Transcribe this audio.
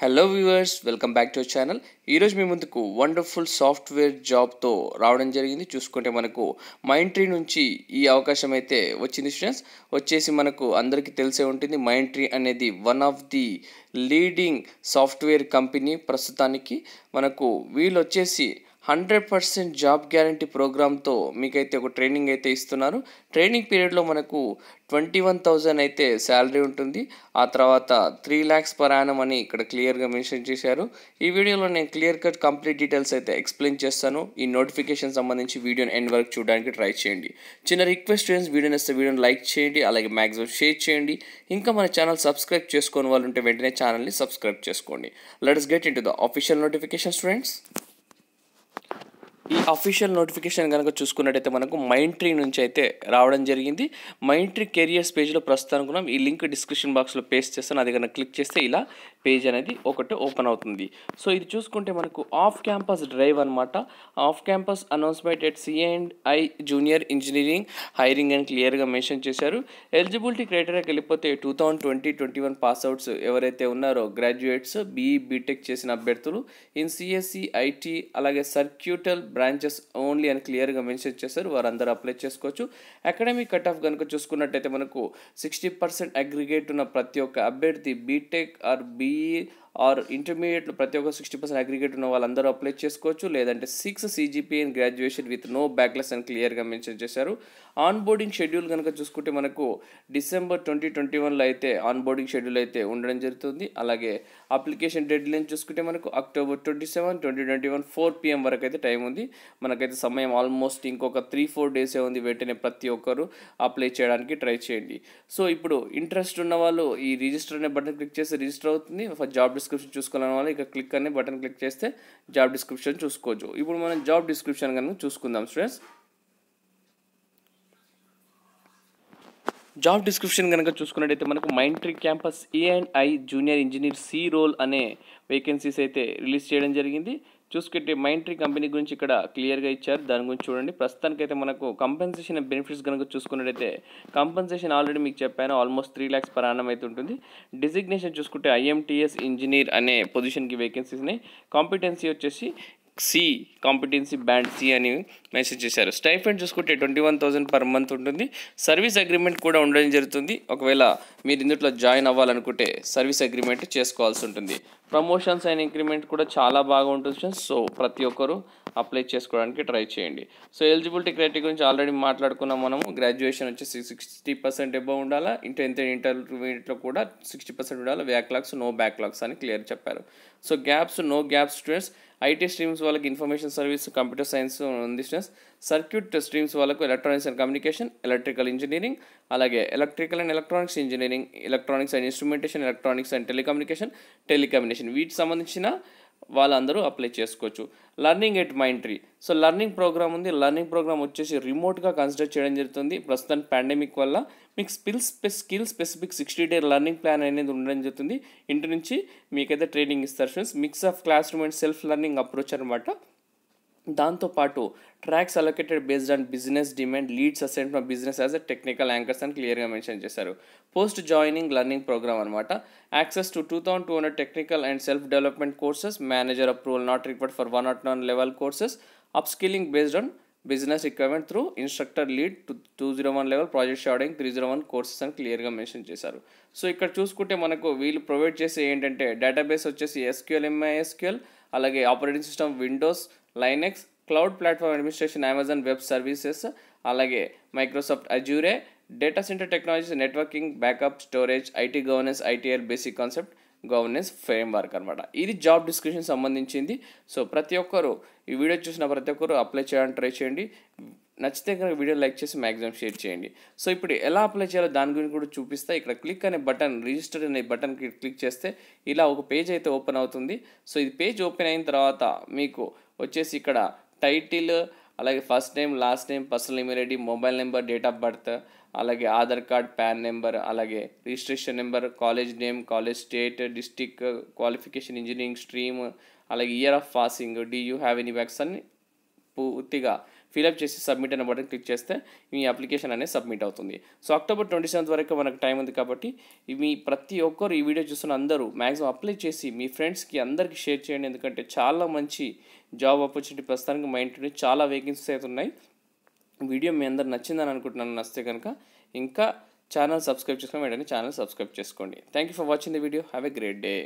hello viewers welcome back to channel ఈరోజు మీ ముందుకు వండర్ఫుల్ సాఫ్ట్వేర్ జాబ్తో రావడం జరిగింది చూసుకుంటే మనకు మైంట్రీ నుంచి ఈ అవకాశం అయితే వచ్చింది స్టూడెంట్స్ వచ్చేసి మనకు అందరికీ తెలిసే ఉంటుంది మైంట్రీ అనేది one of the leading software company ప్రస్తుతానికి మనకు వీళ్ళు వచ్చేసి హండ్రెడ్ పర్సెంట్ జాబ్ గ్యారంటీ ప్రోగ్రామ్తో మీకైతే ఒక ట్రైనింగ్ అయితే ఇస్తున్నారు ట్రైనింగ్ పీరియడ్లో మనకు ట్వంటీ వన్ థౌజండ్ అయితే శాలరీ ఉంటుంది ఆ తర్వాత త్రీ ల్యాక్స్ పర్ యానం అని ఇక్కడ క్లియర్గా మెన్షన్ చేశారు ఈ వీడియోలో నేను క్లియర్ కట్ కంప్లీట్ డీటెయిల్స్ అయితే ఎక్స్ప్లెయిన్ చేస్తాను ఈ నోటిఫికేషన్ సంబంధించి వీడియోని ఎండ్ వరకు చూడడానికి ట్రై చేయండి చిన్న రిక్వెస్ట్ ఫ్రెండ్స్ వీడియోని వస్తే వీడియోని లైక్ చేయండి అలాగే మ్యాక్సిమం షేర్ చేయండి ఇంకా మన ఛానల్ సబ్స్క్రైబ్ చేసుకొని వాళ్ళు ఉంటే వెంటనే ఛానల్ని సబ్స్క్రైబ్ చేసుకోండి let's get into the official notification students ఈ అఫీషియల్ నోటిఫికేషన్ కనుక చూసుకున్నట్టయితే మనకు మైండ్ ట్రీ నుంచి అయితే రావడం జరిగింది మైండ్ ట్రీ కెరియర్స్ పేజ్లో ప్రస్తుతం అనుకున్నాం ఈ లింక్ డిస్క్రిప్షన్ బాక్స్లో పేస్ట్ చేస్తాను అది కనుక క్లిక్ చేస్తే ఇలా పేజ్ అనేది ఒకటి ఓపెన్ అవుతుంది సో ఇది చూసుకుంటే మనకు ఆఫ్ క్యాంపస్ డ్రైవ్ అనమాట off campus announcement at CA and I junior engineering hiring అని క్లియర్గా మెన్షన్ చేశారు ఎలిజిబిలిటీ క్రైటీరియాకి వెళ్ళిపోతే two thousand twenty twenty one passouts ఎవరైతే ఉన్నారో గ్రాడ్యుయేట్స్ బీఈ బీటెక్ చేసిన అభ్యర్థులు ఇన్ సిఎస్సి ఐటీ అలాగే సర్క్యూటల్ బ్రాంచెస్ ఓన్లీ అని క్లియర్గా మెన్షన్ చేశారు వారందరూ అప్లై చేసుకోవచ్చు అకాడమిక్ కట్ ఆఫ్ కనుక చూసుకున్నట్టయితే మనకు సిక్స్టీ పర్సెంట్ అగ్రిగేట్ ఉన్న ప్రతి ఒక్క అభ్యర్థి బీటెక్ ఆర్ బీఈ ఆర్ ఇంటర్మీడియట్లో ప్రతి ఒక్క సిక్స్టీ పర్సెంట్ అగ్రిగేట్ ఉన్న వాళ్ళందరూ అప్లై చేసుకోవచ్చు లేదంటే six CGPA and graduation with no backlogs అని క్లియర్గా మెన్షన్ చేశారు ఆన్ బోర్డింగ్ షెడ్యూల్ కనుక చూసుకుంటే మనకు డిసెంబర్ ట్వంటీ ట్వంటీ వన్లో అయితే ఆన్ బోర్డింగ్ షెడ్యూల్ అయితే ఉండడం జరుగుతుంది అలాగే అప్లికేషన్ డెడ్ లైన్ చూసుకుంటే మనకు October twenty seven twenty twenty one four PM వరకు అయితే టైం ఉంది మనకైతే సమయం ఆల్మోస్ట్ ఇంకొక త్రీ ఫోర్ డేసే ఉంది వెంటనే ప్రతి ఒక్కరు అప్లై చేయడానికి ట్రై చేయండి సో ఇప్పుడు ఇంట్రెస్ట్ ఉన్న వాళ్ళు ఈ రిజిస్టర్ అనే బటన్ క్లిక్ చేసి రిజిస్టర్ అవుతుంది ఫర్ జాబ్ డిస్క్రిప్షన్ చూసుకోవాలని వాళ్ళు ఇక్కడ క్లిక్ అనే బటన్ క్లిక్ చేస్తే జాబ్ డిస్క్రిప్షన్ చూసుకోవచ్చు ఇప్పుడు మనం జాబ్ డిస్క్రిప్షన్ కనుక చూసుకుందాం స్టూడెంట్స్ జాబ్ డిస్క్రిప్షన్ కనుక చూసుకున్నట్టయితే మనకు Mindtree campus A and I junior engineer C role అనే వేకెన్సీస్ అయితే రిలీజ్ చేయడం జరిగింది చూసుకుంటే మైండ్ ట్రీ కంపెనీ గురించి ఇక్కడ క్లియర్గా ఇచ్చారు దాని గురించి చూడండి ప్రస్తుతానికైతే మనకు కంపెన్సేషన్ బెనిఫిట్స్ కనుక చూసుకున్నట్టయితే కంపెన్సేషన్ ఆల్రెడీ మీకు చెప్పాను almost three lakhs per annum అయితే ఉంటుంది డిజిగ్నేషన్ చూసుకుంటే ఐఎంటీఎస్ ఇంజనీర్ అనే పొజిషన్కి వేకెన్సీస్ని కాంపిటెన్సీ వచ్చేసి సి కాంపిటెన్సీ బ్యాండ్ సి అని మెసేజ్ చేశారు స్టైఫెండ్ చూసుకుంటే twenty one thousand per month ఉంటుంది సర్వీస్ అగ్రిమెంట్ కూడా ఉండడం జరుగుతుంది ఒకవేళ మీరు ఇందులో జాయిన్ అవ్వాలనుకుంటే సర్వీస్ అగ్రిమెంట్ చేసుకోవాల్సి ఉంటుంది ప్రమోషన్స్ అండ్ ఇంక్రిమెంట్ కూడా చాలా బాగా ఉంటుంది సో ప్రతి ఒక్కరు అప్లై చేసుకోవడానికి ట్రై చేయండి సో ఎలిజిబిలిటీ క్రైటీరియా గురించి ఆల్రెడీ మాట్లాడుకున్నాం మనము గ్రాడ్యుయేషన్ వచ్చేసి సిక్స్టీ పర్సెంట్ ఎబో ఉండాలా టెన్త్ ఇంటర్మీడియట్లో కూడా సిక్స్టీ పర్సెంట్ ఉండాలి బ్యాక్లాగ్స్ నో బ్యాక్లాగ్స్ అని క్లియర్ చెప్పారు so gaps no gaps students IT streams వాళ్ళకి ఇన్ఫర్మేషన్ సర్వీస్ కంప్యూటర్ సైన్స్ ఉంది స్టూడెంట్స్ సర్క్యూట్ స్ట్రీమ్స్ వాళ్ళకు electronics and communication electrical engineering అలాగే electrical and electronics engineering electronics and instrumentation electronics and telecommunication telecommunication accommodation వీటికి సంబంధించిన వాళ్ళందరూ apply చేసుకోవచ్చు learning at Mindtree so learning program ఉంది learning program వచ్చేసి రిమోట్గా కన్సిడర్ చేయడం జరుగుతుంది ప్రస్తుతం పాండమిక్ వల్ల మీకు skills skill specific sixty day learning plan అనేది ఉండడం జరుగుతుంది ఇంటి నుంచి మీకైతే ట్రైనింగ్ ఇస్తారు friends mix of classroom and self learning approach అనమాట దాంతోపాటు tracks allocated based on business demand leads ascent మా business as a technical anchors అని క్లియర్గా మెన్షన్ చేశారు పోస్ట్ జాయినింగ్ లెర్నింగ్ ప్రోగ్రామ్ అనమాట access to two thousand two hundred technical and self development courses manager approval not required for one not one level courses upskilling based on business requirement through instructor lead two zero one level project shadowing three zero one courses అని క్లియర్గా mention చేశారు so ఇక్కడ చూసుకుంటే మనకు వీళ్ళు provide చేసే ఏంటంటే database వచ్చేసి ఎస్క్యూఎల్ ఎంఐఎస్క్యూఎల్ అలాగే operating system Windows Linux cloud platform administration Amazon web services అలాగే Microsoft Azure data centre technologies networking backup storage IT governance ITR basic concept governance framework అనమాట ఇది జాబ్ డిస్క్రిప్షన్ సంబంధించింది so ప్రతి ఒక్కరు ఈ video చూసిన ప్రతి ఒక్కరు అప్లై చేయడానికి ట్రై చేయండి నచ్చితే కనుక వీడియో లైక్ చేసి మ్యాక్సిమం షేర్ చేయండి సో ఇప్పుడు ఎలా అప్లై చేయాలో దాని గురించి కూడా చూపిస్తా ఇక్కడ క్లిక్ అనే బటన్ రిజిస్టర్ అనే బటన్కి క్లిక్ చేస్తే ఇలా ఒక పేజ్ అయితే ఓపెన్ అవుతుంది సో ఇది పేజ్ ఓపెన్ అయిన తర్వాత మీకు వచ్చేసి ఇక్కడ టైటిల్ అలాగే first name last name personal email ID mobile number date of birth అలాగే ఆధార్ కార్డ్ ప్యాన్ నెంబర్ అలాగే registration number college name college state district qualification engineering stream అలాగే year of passing do you have any backs అన్ని పూర్తిగా fill up చేసి submit అనే button click చేస్తే మీ application అనేది సబ్మిట్ అవుతుంది సో అక్టోబర్ ట్వంటీ సెవెంత్ వరకు మనకు టైం ఉంది కాబట్టి మీ ప్రతి ఒక్కరు ఈ వీడియో చూస్తున్న అందరూ మ్యాక్సిమం అప్లై చేసి మీ ఫ్రెండ్స్కి అందరికీ షేర్ చేయండి ఎందుకంటే చాలా మంచి జాబ్ ఆపర్చునిటీ ప్రస్తుతానికి మా ఇంటి చాలా వేకెన్సీస్ అయితే ఉన్నాయి వీడియో మీ అందరు నచ్చిందని అనుకుంటున్నాను నస్తే కనుక ఇంకా ఛానల్ సబ్స్క్రైబ్ చేసుకోండి వెంటనే ఛానల్ సబ్స్క్రైబ్ చేసుకోండి thank you for watching the video have a great day